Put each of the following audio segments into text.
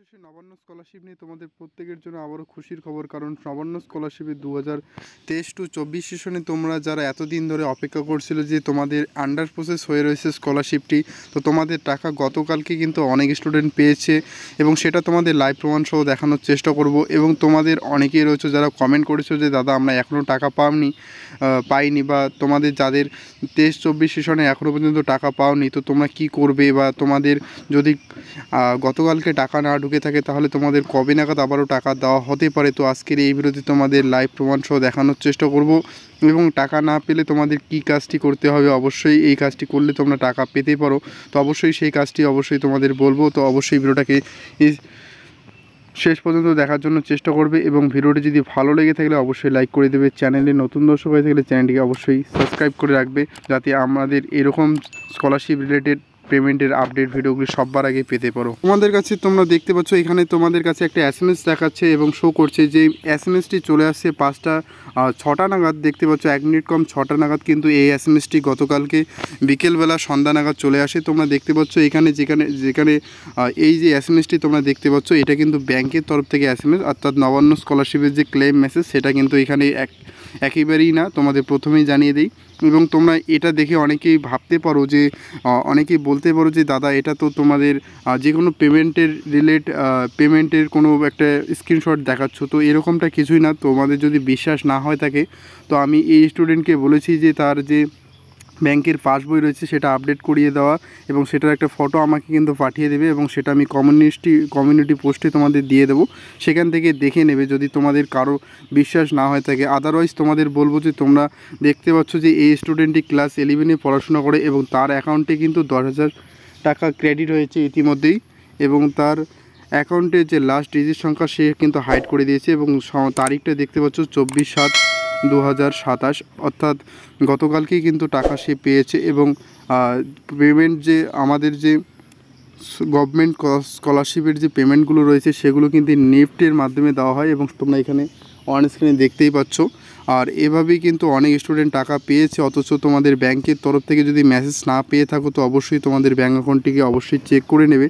অবশেষে নবান্ন স্কলারশিপ নিয়ে তোমাদের প্রত্যেকের জন্য আবারও খুশির খবর কারণ নবান্ন স্কলারশিপে দু হাজার তেইশ টু চব্বিশ সেশনে তোমরা যারা এতদিন ধরে অপেক্ষা করছিল যে তোমাদের আন্ডার প্রসেস হয়ে রয়েছে স্কলারশিপটি তো তোমাদের টাকা গতকালকে কিন্তু অনেক স্টুডেন্ট পেয়েছে এবং সেটা তোমাদের লাইভ প্রমাণসহ দেখানোর চেষ্টা করব এবং তোমাদের অনেকেই রয়েছে যারা কমেন্ট করেছো যে দাদা আমরা এখনও টাকা পাওনি পাইনি বা তোমাদের যাদের তেইশ চব্বিশ সেশনে এখনও পর্যন্ত টাকা পাওনি তো তোমরা কি করবে বা তোমাদের যদি গতকালকে টাকা না ঢুকে থাকে তাহলে তোমাদের কবে নাগাদ আবারও টাকা দেওয়া হতে পারে তো আজকের এই ভিডিওতে তোমাদের লাইভ প্রমাণসহ দেখানোর চেষ্টা করব এবং টাকা না পেলে তোমাদের কি কাজটি করতে হবে অবশ্যই এই কাজটি করলে তোমরা টাকা পেতে পারো তো অবশ্যই সেই কাজটি অবশ্যই তোমাদের বলবো তো অবশ্যই ভিডিওটাকে শেষ পর্যন্ত দেখার জন্য চেষ্টা করবে এবং ভিডিওটি যদি ভালো লেগে থাকলে অবশ্যই লাইক করে দেবে চ্যানেলে নতুন দর্শক হয়ে থাকলে চ্যানেলটিকে অবশ্যই সাবস্ক্রাইব করে রাখবে যাতে আমাদের এরকম স্কলারশিপ রিলেটেড পেমেন্টের আপডেট ভিডিওগুলি সববার আগে পেতে পারো তোমাদের কাছে তোমরা দেখতে পাচ্ছ এখানে তোমাদের কাছে একটা এস এম এস দেখাচ্ছে এবং শো করছে যে এস এম এসটি চলে আসছে পাঁচটা ছটা নাগাদ দেখতে পাচ্ছ এক মিনিট কম ছটা নাগাদ কিন্তু এই এস এম এসটি গতকালকে বিকেলবেলা সন্ধ্যা নাগাদ চলে আসে তোমরা দেখতে পাচ্ছ এখানে যেখানে যেখানে এই যে এস এম এসটি তোমরা দেখতে পাচ্ছ এটা কিন্তু ব্যাংকের তরফ থেকে এস এম এস অর্থাৎ নবান্ন স্কলারশিপের যে ক্লেম মেসেজ সেটা কিন্তু এখানে এক একেবারেই না তোমাদের প্রথমেই জানিয়ে দিই এবং তোমরা এটা দেখে অনেকেই ভাবতে পারো যে অনেকেই বলতে পারো যে দাদা এটা তো তোমাদের যে কোনো পেমেন্টের রিলেট পেমেন্টের কোনো একটা স্ক্রিনশট দেখাচ্ছ তো এরকমটা কিছুই না তোমাদের যদি বিশ্বাস না হয় থাকে তো আমি এই স্টুডেন্টকে বলেছি যে তার যে ব্যাংকের পাসবই রয়েছে সেটা আপডেট করিয়ে দেওয়া এবং সেটার একটা ফটো আমাকে কিন্তু পাঠিয়ে দেবে এবং সেটা আমি কমিউনিস্টি কমিউনিটি পোস্টে তোমাদের দিয়ে দেবো সেখান থেকে দেখে নেবে যদি তোমাদের কারো বিশ্বাস না হয়ে থাকে আদারওয়াইজ তোমাদের বলবো যে তোমরা দেখতে পাচ্ছ যে এই স্টুডেন্টটি ক্লাস ইলেভেনে পড়াশোনা করে এবং তার অ্যাকাউন্টে কিন্তু দশ হাজার টাকা ক্রেডিট হয়েছে ইতিমধ্যেই এবং তার অ্যাকাউন্টে যে লাস্ট ডিজিট সংখ্যা সে কিন্তু হাইড করে দিয়েছে এবং তারিখটা দেখতে পাচ্ছ চব্বিশ সাত দু অর্থাৎ গতকালকেই কিন্তু টাকা সে পেয়েছে এবং পেমেন্ট যে আমাদের যে গভর্নমেন্ট স্কলারশিপের যে পেমেন্টগুলো রয়েছে সেগুলো কিন্তু নিফটের মাধ্যমে দেওয়া হয় এবং তোমরা এখানে অন স্ক্রিনে দেখতেই পাচ্ছ আর এভাবেই কিন্তু অনেক স্টুডেন্ট টাকা পেয়েছে অথচ তোমাদের ব্যাংকের তরফ থেকে যদি মেসেজ না পেয়ে থাকো তো অবশ্যই তোমাদের ব্যাঙ্ক অ্যাকাউন্টটিকে অবশ্যই চেক করে নেবে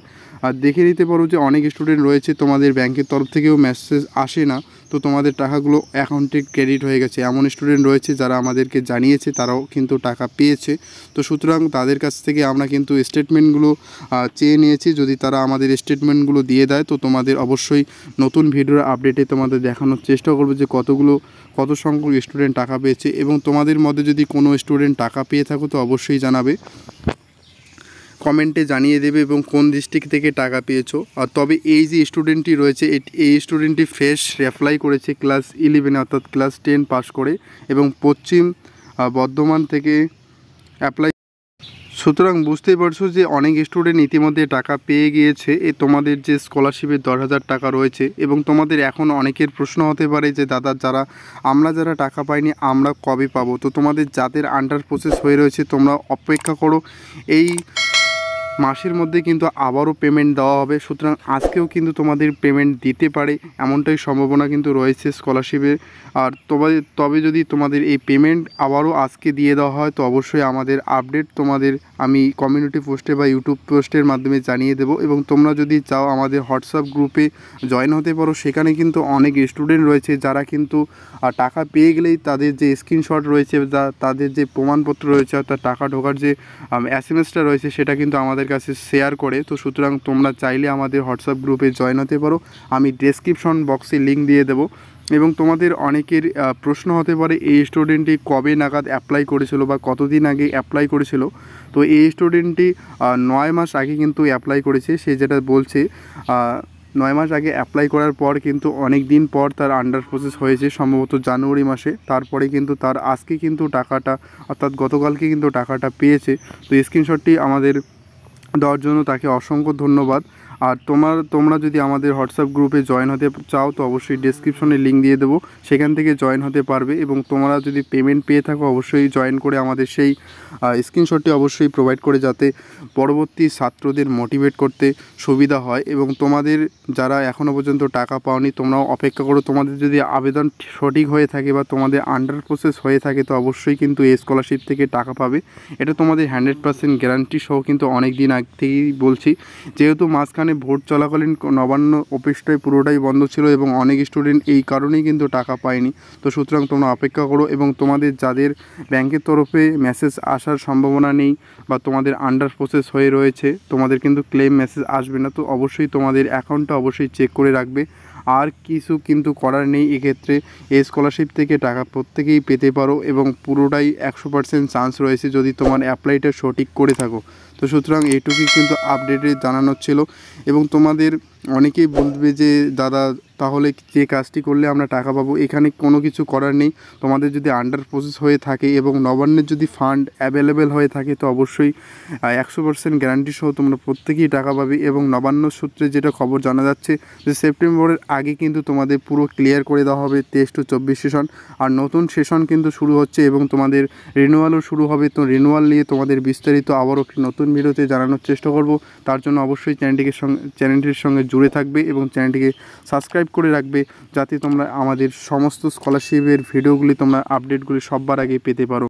আর দেখে নিতে পারো যে অনেক স্টুডেন্ট রয়েছে তোমাদের ব্যাংকের তরফ থেকেও মেসেজ আসে না তো তোমাদের টাকাগুলো অ্যাকাউন্টে ক্রেডিট হয়ে গেছে এমন স্টুডেন্ট রয়েছে যারা আমাদেরকে জানিয়েছে তারাও কিন্তু টাকা পেয়েছে তো সুতরাং তাদের কাছ থেকে আমরা কিন্তু স্টেটমেন্টগুলো চেয়ে নিয়েছি যদি তারা আমাদের স্টেটমেন্টগুলো দিয়ে দেয় তো তোমাদের অবশ্যই নতুন ভিডিওর আপডেটে তোমাদের দেখানোর চেষ্টা করবো যে কতগুলো কত সংখ্যক স্টুডেন্ট টাকা পেয়েছে এবং তোমাদের মধ্যে যদি কোনো স্টুডেন্ট টাকা পেয়ে থাকো তো অবশ্যই জানাবে কমেন্টে জানিয়ে দেবে এবং কোন ডিস্ট্রিক্ট থেকে টাকা পেয়েছো আর তবে এই যে স্টুডেন্টটি রয়েছে এই স্টুডেন্টটি ফ্রেশ অ্যাপ্লাই করেছে ক্লাস ইলেভেনে অর্থাৎ ক্লাস টেন পাস করে এবং পশ্চিম বর্ধমান থেকে অ্যাপ্লাই সুতরাং বুঝতেই পারছো যে অনেক স্টুডেন্ট ইতিমধ্যে টাকা পেয়ে গিয়েছে এ তোমাদের যে স্কলারশিপের দশ হাজার টাকা রয়েছে এবং তোমাদের এখন অনেকের প্রশ্ন হতে পারে যে দাদা যারা আমরা যারা টাকা পাইনি আমরা কবে পাবো তো তোমাদের যাদের আন্ডার প্রসেস হয়ে রয়েছে তোমরা অপেক্ষা করো এই মাসের মধ্যে কিন্তু আবারও পেমেন্ট দেওয়া হবে সুতরাং আজকেও কিন্তু তোমাদের পেমেন্ট দিতে পারে এমনটাই সম্ভাবনা কিন্তু রয়েছে স্কলারশিপের আর তোমাদের তবে যদি তোমাদের এই পেমেন্ট আবারও আজকে দিয়ে দেওয়া হয় তো অবশ্যই আমাদের আপডেট তোমাদের আমি কমিউনিটি পোস্টে বা ইউটিউব পোস্টের মাধ্যমে জানিয়ে দেব এবং তোমরা যদি চাও আমাদের হোয়াটসঅ্যাপ গ্রুপে জয়েন হতে পারো সেখানে কিন্তু অনেক স্টুডেন্ট রয়েছে যারা কিন্তু টাকা পেয়ে গেলেই তাদের যে স্ক্রিনশট রয়েছে তাদের যে প্রমাণপত্র রয়েছে অর্থাৎ টাকা ঢোকার যে এস রয়েছে সেটা কিন্তু আমাদের তাদের কাছে শেয়ার করে তো সুতরাং তোমরা চাইলে আমাদের হোয়াটসঅ্যাপ গ্রুপে জয়েন হতে পারো আমি ডেসক্রিপশন বক্সে লিঙ্ক দিয়ে দেবো এবং তোমাদের অনেকের প্রশ্ন হতে পারে এই স্টুডেন্টটি কবে নাগাদ অ্যাপ্লাই করেছিল বা কতদিন আগে অ্যাপ্লাই করেছিল তো এই স্টুডেন্টটি নয় মাস আগে কিন্তু অ্যাপ্লাই করেছে সে যেটা বলছে নয় মাস আগে অ্যাপ্লাই করার পর কিন্তু অনেক দিন পর তার আন্ডার প্রসেস হয়েছে সম্ভবত জানুয়ারি মাসে তারপরে কিন্তু তার আজকে কিন্তু টাকাটা অর্থাৎ গতকালকে কিন্তু টাকাটা পেয়েছে তো স্ক্রিনশটটি আমাদের দেওয়ার জন্য তাকে অসংখ্য ধন্যবাদ আর তোমার তোমরা যদি আমাদের হোয়াটসঅ্যাপ গ্রুপে জয়েন হতে চাও তো অবশ্যই ডিসক্রিপশনে লিঙ্ক দিয়ে দেবো সেখান থেকে জয়েন হতে পারবে এবং তোমরা যদি পেমেন্ট পেয়ে থাকো অবশ্যই জয়েন করে আমাদের সেই স্ক্রিনশটটি অবশ্যই প্রোভাইড করে যাতে পরবর্তী ছাত্রদের মোটিভেট করতে সুবিধা হয় এবং তোমাদের যারা এখনও পর্যন্ত টাকা পাওনি তোমরাও অপেক্ষা করো তোমাদের যদি আবেদন সঠিক হয়ে থাকে বা তোমাদের আন্ডার প্রসেস হয়ে থাকে তো অবশ্যই কিন্তু এই স্কলারশিপ থেকে টাকা পাবে এটা তোমাদের হান্ড্রেড পার্সেন্ট গ্যারান্টি সহ কিন্তু অনেক দিন আগ থেকেই বলছি যেহেতু মাঝখানে বর্তমানে ভোট চলাকালীন নবান্ন অফিসটাই পুরোটাই বন্ধ ছিল এবং অনেক স্টুডেন্ট এই কারণেই কিন্তু টাকা পায়নি তো সুতরাং তোমরা অপেক্ষা করো এবং তোমাদের যাদের ব্যাংকের তরফে মেসেজ আসার সম্ভাবনা নেই বা তোমাদের আন্ডার প্রসেস হয়ে রয়েছে তোমাদের কিন্তু ক্লেম মেসেজ আসবে না তো অবশ্যই তোমাদের অ্যাকাউন্টটা অবশ্যই চেক করে রাখবে আর কিছু কিন্তু করার নেই এক্ষেত্রে এই স্কলারশিপ থেকে টাকা প্রত্যেকেই পেতে পারো এবং পুরোটাই একশো পার্সেন্ট চান্স রয়েছে যদি তোমার অ্যাপ্লাইটা সঠিক করে থাকো তো সুতরাং এইটুকুই কিন্তু আপডেটে জানানো ছিল এবং তোমাদের অনেকেই বলবে যে দাদা তাহলে যে কাজটি করলে আমরা টাকা পাবো এখানে কোনো কিছু করার নেই তোমাদের যদি আন্ডার প্রসেস হয়ে থাকে এবং নবান্নের যদি ফান্ড অ্যাভেলেবেল হয়ে থাকে তো অবশ্যই একশো পার্সেন্ট গ্যারান্টি সহ তোমরা প্রত্যেকেই টাকা পাবে এবং নবান্ন সূত্রে যেটা খবর জানা যাচ্ছে যে সেপ্টেম্বরের আগে কিন্তু তোমাদের পুরো ক্লিয়ার করে দেওয়া হবে তেইশ টু চব্বিশ সেশন আর নতুন সেশন কিন্তু শুরু হচ্ছে এবং তোমাদের রিনুয়ালও শুরু হবে তো রিনুয়াল নিয়ে তোমাদের বিস্তারিত আবারও একটি নতুন ভিডিওতে জানানোর চেষ্টা করব তার জন্য অবশ্যই চ্যানেলটিকে সঙ্গে চ্যানেলটির সঙ্গে জুড়ে থাকবে এবং চ্যানেলটিকে সাবস্ক্রাইব করে রাখবে যাতে তোমরা আমাদের সমস্ত স্কলারশিপের ভিডিওগুলি তোমরা আপডেটগুলি সববার আগে পেতে পারো